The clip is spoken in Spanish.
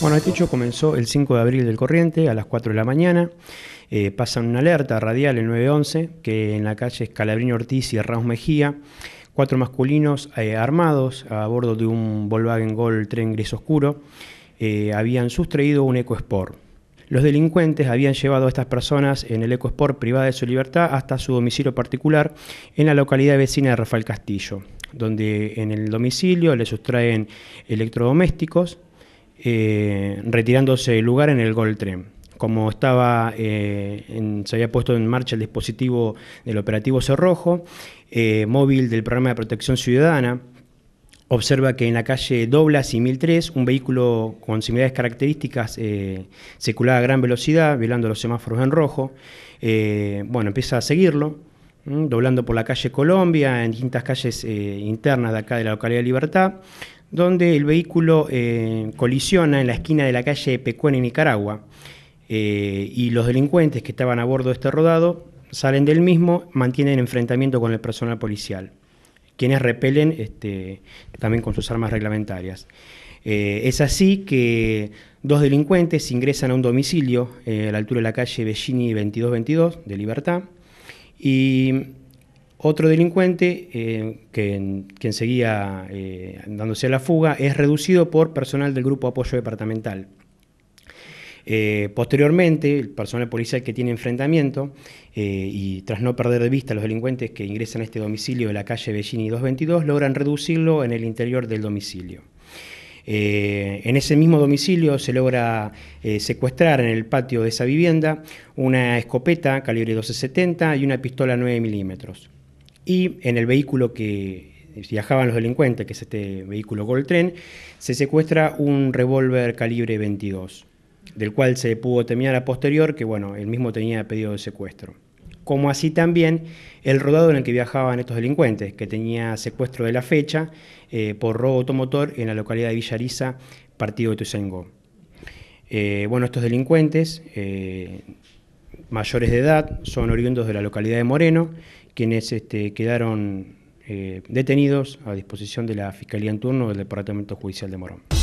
Bueno, el este hecho comenzó el 5 de abril del corriente a las 4 de la mañana. Eh, pasan una alerta radial el 911 que en la calle Calabrino Ortiz y Ramos Mejía cuatro masculinos eh, armados a bordo de un Volkswagen Gol tren gris oscuro eh, habían sustraído un EcoSport. Los delincuentes habían llevado a estas personas en el EcoSport privada de su libertad hasta su domicilio particular en la localidad vecina de Rafael Castillo, donde en el domicilio le sustraen electrodomésticos, eh, retirándose el lugar en el Gol Tren. Como estaba, eh, se había puesto en marcha el dispositivo del operativo Cerrojo, eh, móvil del programa de protección ciudadana, observa que en la calle Doblas y 1003 un vehículo con similares características eh, circulaba a gran velocidad, violando los semáforos en rojo. bueno, empieza a seguirlo doblando por la calle Colombia, en distintas calles eh, internas de acá de la localidad de Libertad, donde el vehículo eh, colisiona en la esquina de la calle Pecuen en Nicaragua. Eh, y los delincuentes que estaban a bordo de este rodado salen del mismo, mantienen enfrentamiento con el personal policial, quienes repelen este, también con sus armas reglamentarias. es así que dos delincuentes ingresan a un domicilio a la altura de la calle Bellini 2222 de Libertad, y otro delincuente eh, que, quien seguía eh, dándose a la fuga es reducido por personal del Grupo Apoyo Departamental. Eh, posteriormente, el personal policial que tiene enfrentamiento y tras no perder de vista a los delincuentes que ingresan a este domicilio de la calle Bellini 222, logran reducirlo en el interior del domicilio. Eh, en ese mismo domicilio se logra eh, secuestrar en el patio de esa vivienda una escopeta calibre 1270 y una pistola 9 milímetros. Y en el vehículo que viajaban los delincuentes, que es este vehículo Gold Tren, se secuestra un revólver calibre 22, del cual se pudo terminar a posterior que bueno, el mismo tenía pedido de secuestro como así también el rodado en el que viajaban estos delincuentes, que tenía secuestro de la fecha eh, por robo automotor en la localidad de Villariza, partido de Tuzengo. Eh, bueno, estos delincuentes eh, mayores de edad son oriundos de la localidad de Moreno, quienes este, quedaron detenidos a disposición de la Fiscalía en turno del Departamento Judicial de Morón.